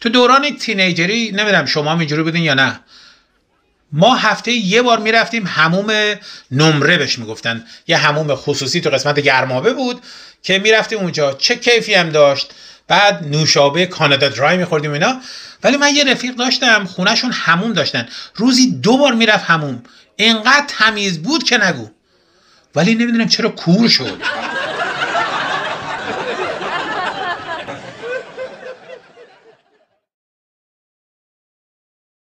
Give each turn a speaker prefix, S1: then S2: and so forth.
S1: تو دوران تینیجری نمیدونم شما اینجوری بودین یا نه ما هفته یه بار میرفتیم هموم نمره بهش میگفتن یه هموم خصوصی تو قسمت گرمابه بود که میرفتیم اونجا چه کیفی هم داشت بعد نوشابه کانادا درای میخوردیم اینا ولی من یه رفیق داشتم خونهشون هموم داشتن روزی دو بار میرفت هموم انقدر تمیز بود که نگو ولی نمیدونم چرا کور شد